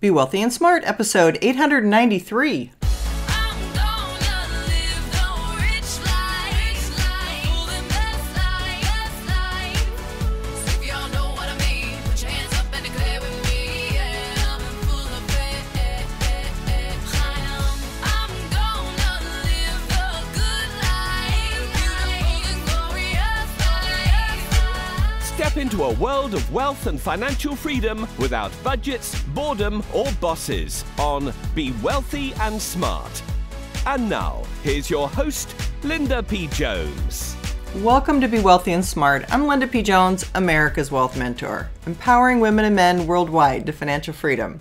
Be Wealthy and Smart, episode 893. world of wealth and financial freedom without budgets, boredom, or bosses on Be Wealthy and Smart. And now, here's your host, Linda P. Jones. Welcome to Be Wealthy and Smart. I'm Linda P. Jones, America's Wealth Mentor, empowering women and men worldwide to financial freedom.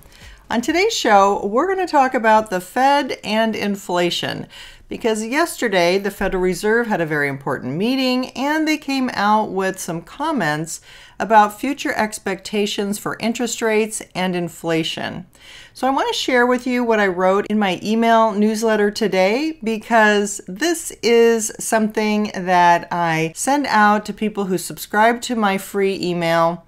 On today's show, we're going to talk about the Fed and inflation because yesterday the Federal Reserve had a very important meeting and they came out with some comments about future expectations for interest rates and inflation. So I want to share with you what I wrote in my email newsletter today because this is something that I send out to people who subscribe to my free email.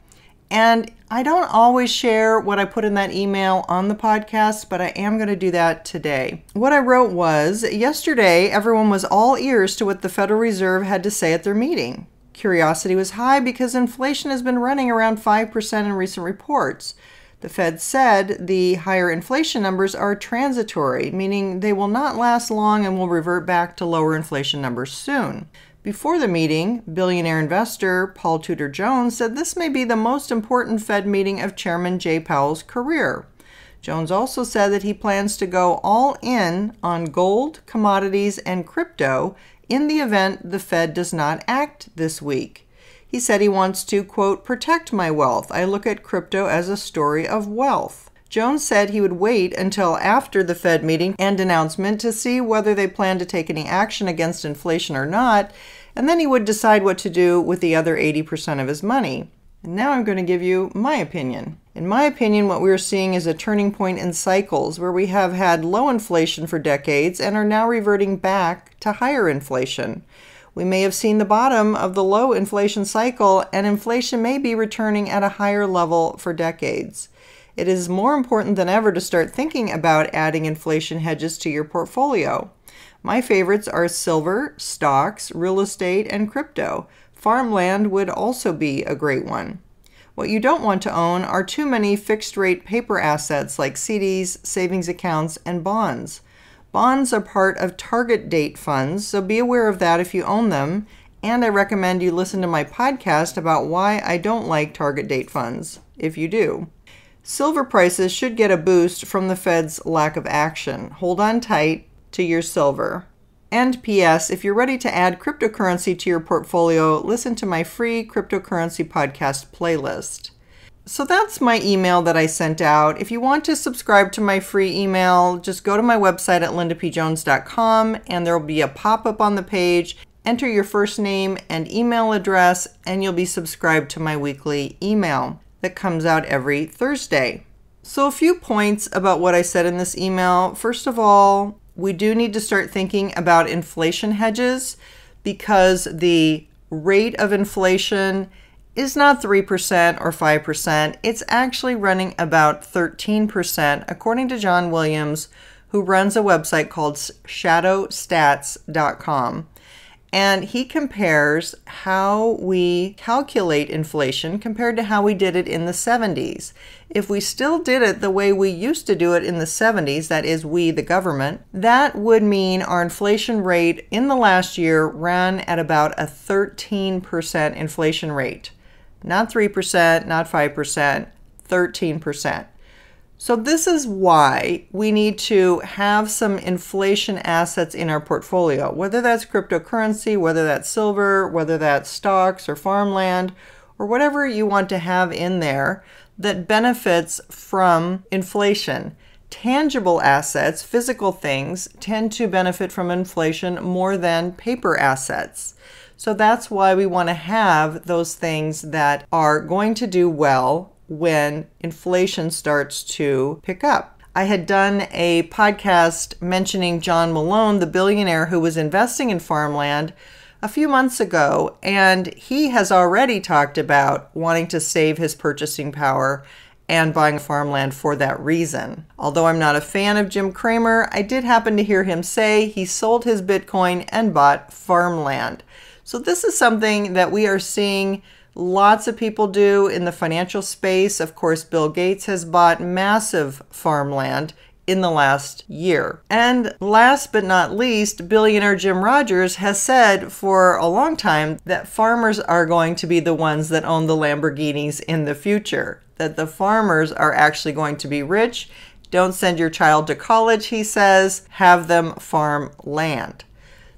And I don't always share what I put in that email on the podcast, but I am going to do that today. What I wrote was yesterday, everyone was all ears to what the Federal Reserve had to say at their meeting. Curiosity was high because inflation has been running around 5% in recent reports. The Fed said the higher inflation numbers are transitory, meaning they will not last long and will revert back to lower inflation numbers soon. Before the meeting, billionaire investor Paul Tudor Jones said this may be the most important Fed meeting of Chairman Jay Powell's career. Jones also said that he plans to go all in on gold, commodities, and crypto in the event the Fed does not act this week. He said he wants to, quote, protect my wealth. I look at crypto as a story of wealth. Jones said he would wait until after the Fed meeting and announcement to see whether they plan to take any action against inflation or not, and then he would decide what to do with the other 80% of his money. And now I'm going to give you my opinion. In my opinion, what we are seeing is a turning point in cycles where we have had low inflation for decades and are now reverting back to higher inflation. We may have seen the bottom of the low inflation cycle, and inflation may be returning at a higher level for decades. It is more important than ever to start thinking about adding inflation hedges to your portfolio. My favorites are silver, stocks, real estate, and crypto. Farmland would also be a great one. What you don't want to own are too many fixed rate paper assets like CDs, savings accounts, and bonds. Bonds are part of target date funds, so be aware of that if you own them. And I recommend you listen to my podcast about why I don't like target date funds, if you do. Silver prices should get a boost from the Fed's lack of action. Hold on tight to your silver. And PS, if you're ready to add cryptocurrency to your portfolio, listen to my free cryptocurrency podcast playlist. So that's my email that I sent out. If you want to subscribe to my free email, just go to my website at lindapjones.com and there'll be a pop up on the page. Enter your first name and email address, and you'll be subscribed to my weekly email that comes out every Thursday. So, a few points about what I said in this email. First of all, we do need to start thinking about inflation hedges because the rate of inflation is not 3% or 5%. It's actually running about 13%, according to John Williams, who runs a website called shadowstats.com. And he compares how we calculate inflation compared to how we did it in the 70s. If we still did it the way we used to do it in the 70s, that is, we, the government, that would mean our inflation rate in the last year ran at about a 13% inflation rate. Not 3%, not 5%, 13%. So this is why we need to have some inflation assets in our portfolio, whether that's cryptocurrency, whether that's silver, whether that's stocks or farmland, or whatever you want to have in there that benefits from inflation. Tangible assets, physical things, tend to benefit from inflation more than paper assets. So that's why we want to have those things that are going to do well when inflation starts to pick up. I had done a podcast mentioning John Malone, the billionaire who was investing in farmland a few months ago, and he has already talked about wanting to save his purchasing power and buying farmland for that reason. Although I'm not a fan of Jim Cramer, I did happen to hear him say he sold his Bitcoin and bought farmland. So, this is something that we are seeing Lots of people do in the financial space. Of course, Bill Gates has bought massive farmland in the last year. And last but not least, billionaire Jim Rogers has said for a long time that farmers are going to be the ones that own the Lamborghinis in the future, that the farmers are actually going to be rich. Don't send your child to college, he says, have them farm land.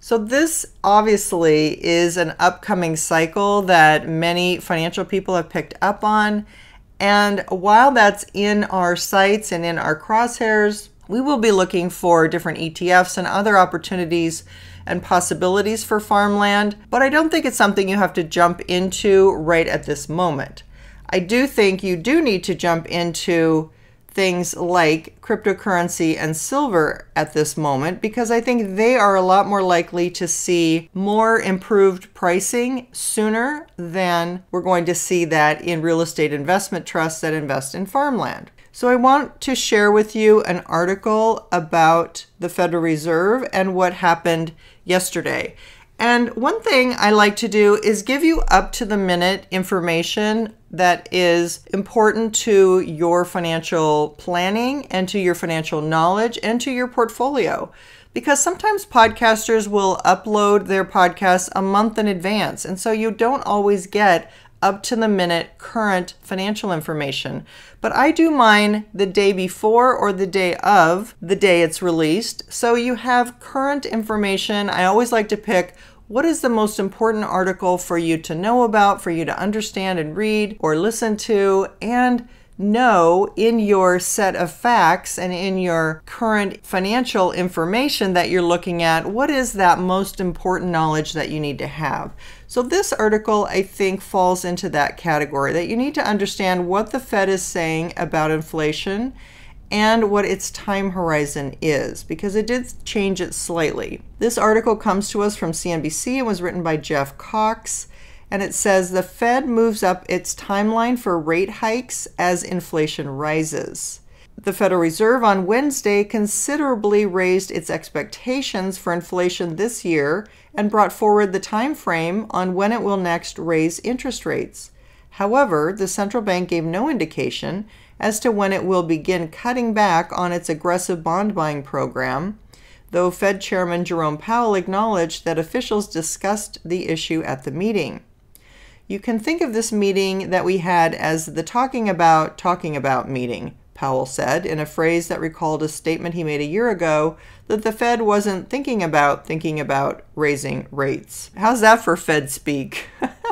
So this obviously is an upcoming cycle that many financial people have picked up on. And while that's in our sights and in our crosshairs, we will be looking for different ETFs and other opportunities and possibilities for farmland, but I don't think it's something you have to jump into right at this moment. I do think you do need to jump into things like cryptocurrency and silver at this moment because I think they are a lot more likely to see more improved pricing sooner than we're going to see that in real estate investment trusts that invest in farmland. So, I want to share with you an article about the Federal Reserve and what happened yesterday. And one thing I like to do is give you up to the minute information that is important to your financial planning and to your financial knowledge and to your portfolio. Because sometimes podcasters will upload their podcasts a month in advance, and so you don't always get up to the minute current financial information. But I do mine the day before or the day of the day it's released. So you have current information. I always like to pick what is the most important article for you to know about, for you to understand and read or listen to, and know in your set of facts and in your current financial information that you're looking at, what is that most important knowledge that you need to have? So, this article, I think, falls into that category that you need to understand what the Fed is saying about inflation and what its time horizon is, because it did change it slightly. This article comes to us from CNBC and was written by Jeff Cox, and it says the Fed moves up its timeline for rate hikes as inflation rises. The Federal Reserve on Wednesday considerably raised its expectations for inflation this year and brought forward the time frame on when it will next raise interest rates. However, the central bank gave no indication as to when it will begin cutting back on its aggressive bond buying program, though Fed Chairman Jerome Powell acknowledged that officials discussed the issue at the meeting. You can think of this meeting that we had as the talking about, talking about meeting, Powell said, in a phrase that recalled a statement he made a year ago that the Fed wasn't thinking about thinking about raising rates. How's that for Fed speak?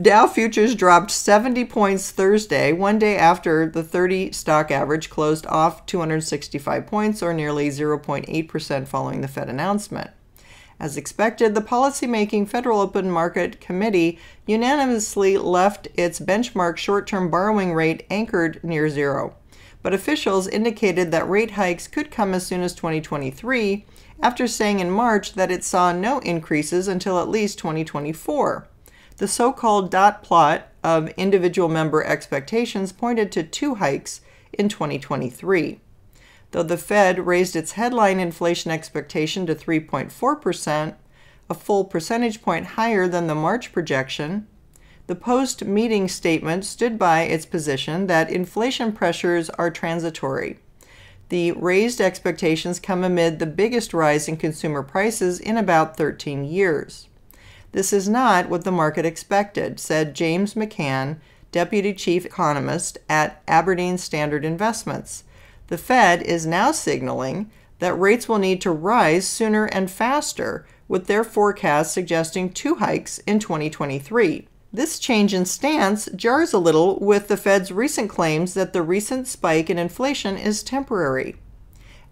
Dow futures dropped 70 points Thursday, one day after the 30 stock average closed off 265 points, or nearly 0.8% following the Fed announcement. As expected, the policymaking Federal Open Market Committee unanimously left its benchmark short term borrowing rate anchored near zero. But officials indicated that rate hikes could come as soon as 2023, after saying in March that it saw no increases until at least 2024. The so called dot plot of individual member expectations pointed to two hikes in 2023. Though the Fed raised its headline inflation expectation to 3.4%, a full percentage point higher than the March projection, the post meeting statement stood by its position that inflation pressures are transitory. The raised expectations come amid the biggest rise in consumer prices in about 13 years. This is not what the market expected, said James McCann, deputy chief economist at Aberdeen Standard Investments. The Fed is now signaling that rates will need to rise sooner and faster, with their forecast suggesting two hikes in 2023. This change in stance jars a little with the Fed's recent claims that the recent spike in inflation is temporary.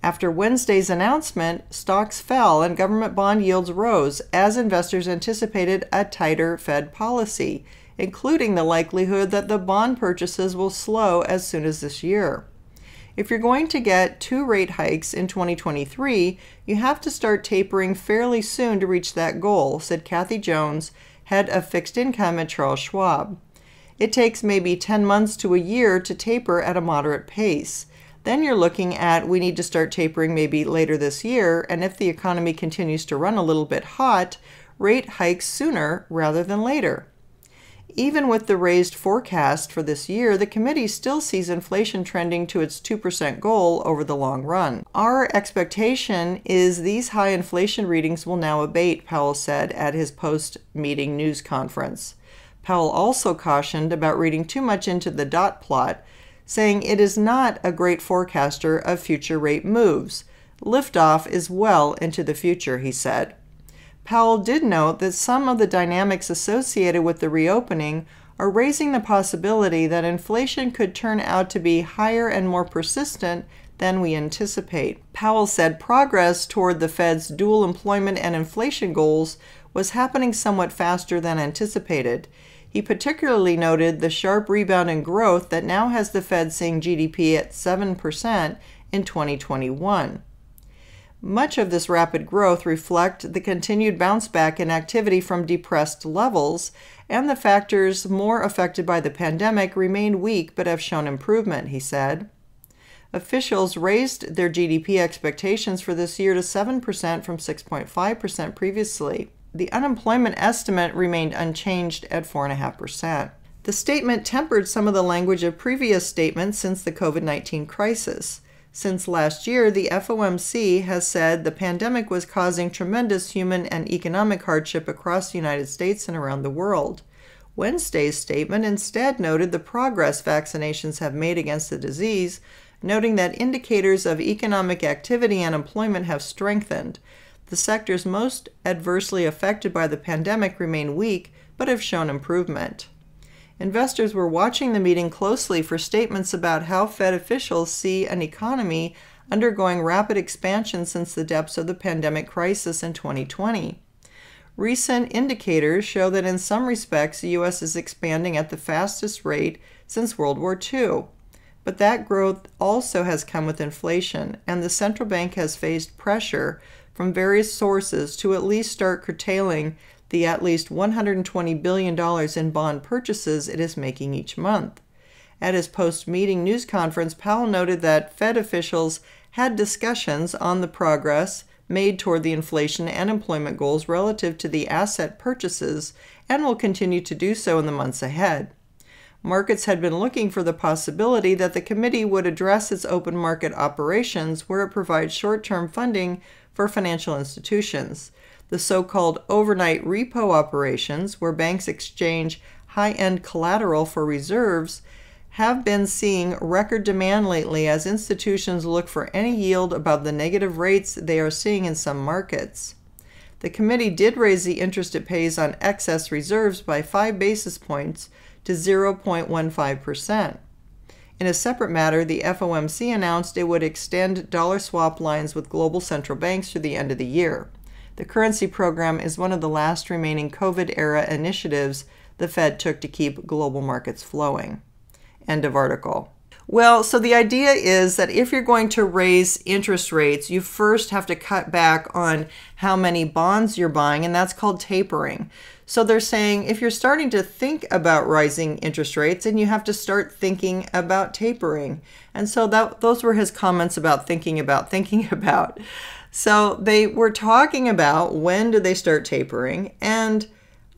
After Wednesday's announcement, stocks fell and government bond yields rose as investors anticipated a tighter Fed policy, including the likelihood that the bond purchases will slow as soon as this year. If you're going to get two rate hikes in 2023, you have to start tapering fairly soon to reach that goal, said Kathy Jones, head of fixed income at Charles Schwab. It takes maybe 10 months to a year to taper at a moderate pace. Then you're looking at we need to start tapering maybe later this year. And if the economy continues to run a little bit hot, rate hikes sooner rather than later. Even with the raised forecast for this year, the committee still sees inflation trending to its 2% goal over the long run. Our expectation is these high inflation readings will now abate, Powell said at his post meeting news conference. Powell also cautioned about reading too much into the dot plot, saying it is not a great forecaster of future rate moves. Liftoff is well into the future, he said. Powell did note that some of the dynamics associated with the reopening are raising the possibility that inflation could turn out to be higher and more persistent than we anticipate. Powell said progress toward the Fed's dual employment and inflation goals was happening somewhat faster than anticipated. He particularly noted the sharp rebound in growth that now has the Fed seeing GDP at 7% in 2021. Much of this rapid growth reflect the continued bounce back in activity from depressed levels, and the factors more affected by the pandemic remain weak but have shown improvement, he said. Officials raised their GDP expectations for this year to 7% from 6.5% previously the unemployment estimate remained unchanged at 4.5%. The statement tempered some of the language of previous statements since the COVID 19 crisis. Since last year, the FOMC has said the pandemic was causing tremendous human and economic hardship across the United States and around the world. Wednesday's statement instead noted the progress vaccinations have made against the disease, noting that indicators of economic activity and employment have strengthened the sectors most adversely affected by the pandemic remain weak but have shown improvement. Investors were watching the meeting closely for statements about how Fed officials see an economy undergoing rapid expansion since the depths of the pandemic crisis in 2020. Recent indicators show that in some respects the U.S. is expanding at the fastest rate since World War II. But that growth also has come with inflation, and the central bank has faced pressure from various sources to at least start curtailing the at least $120 billion in bond purchases it is making each month. At his post meeting news conference, Powell noted that Fed officials had discussions on the progress made toward the inflation and employment goals relative to the asset purchases and will continue to do so in the months ahead. Markets had been looking for the possibility that the committee would address its open market operations where it provides short term funding for financial institutions. The so called overnight repo operations, where banks exchange high end collateral for reserves, have been seeing record demand lately as institutions look for any yield above the negative rates they are seeing in some markets. The committee did raise the interest it pays on excess reserves by five basis points to 0.15%. In a separate matter, the FOMC announced it would extend dollar swap lines with global central banks through the end of the year. The currency program is one of the last remaining COVID era initiatives the Fed took to keep global markets flowing. End of article. Well, so the idea is that if you're going to raise interest rates, you first have to cut back on how many bonds you're buying, and that's called tapering. So they're saying if you're starting to think about rising interest rates, and you have to start thinking about tapering. And so that, those were his comments about thinking about thinking about. So they were talking about when do they start tapering and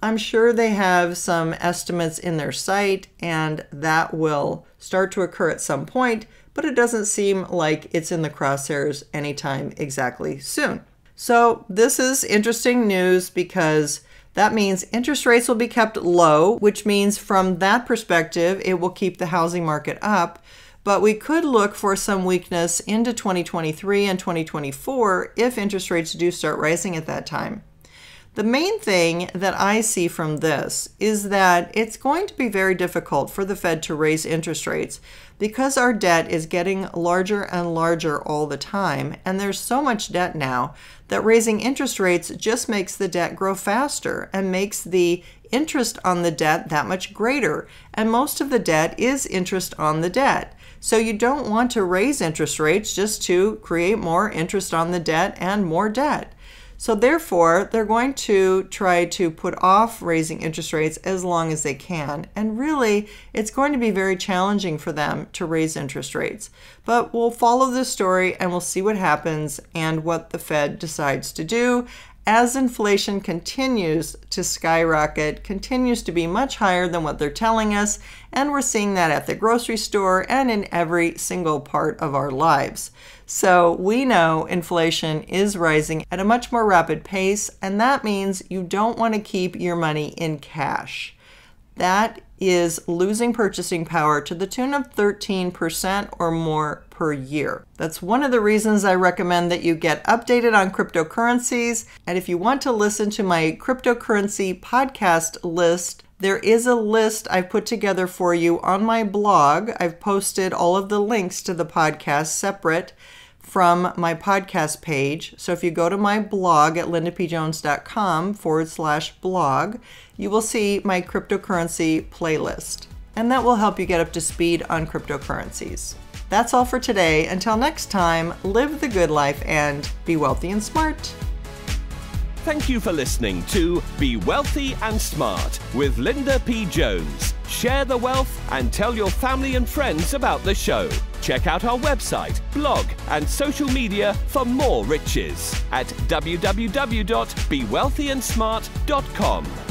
I'm sure they have some estimates in their site and that will start to occur at some point, but it doesn't seem like it's in the crosshairs anytime exactly soon. So this is interesting news because that means interest rates will be kept low, which means from that perspective, it will keep the housing market up. But we could look for some weakness into 2023 and 2024 if interest rates do start rising at that time. The main thing that I see from this is that it's going to be very difficult for the Fed to raise interest rates because our debt is getting larger and larger all the time, and there's so much debt now that raising interest rates just makes the debt grow faster and makes the interest on the debt that much greater. And most of the debt is interest on the debt. So you don't want to raise interest rates just to create more interest on the debt and more debt. So therefore, they're going to try to put off raising interest rates as long as they can. And really, it's going to be very challenging for them to raise interest rates. But we'll follow this story and we'll see what happens and what the Fed decides to do as inflation continues to skyrocket, continues to be much higher than what they're telling us, and we're seeing that at the grocery store and in every single part of our lives. So we know inflation is rising at a much more rapid pace, and that means you don't want to keep your money in cash. That is losing purchasing power to the tune of 13% or more per year. That's one of the reasons I recommend that you get updated on cryptocurrencies. And if you want to listen to my cryptocurrency podcast list, there is a list I've put together for you on my blog. I've posted all of the links to the podcast separate from my podcast page. So if you go to my blog at lindapjones.com forward slash blog, you will see my cryptocurrency playlist. And that will help you get up to speed on cryptocurrencies. That's all for today. Until next time, live the good life and be wealthy and smart. Thank you for listening to Be Wealthy and Smart with Linda P. Jones share the wealth, and tell your family and friends about the show. Check out our website, blog, and social media for more riches at www.bewealthyandsmart.com.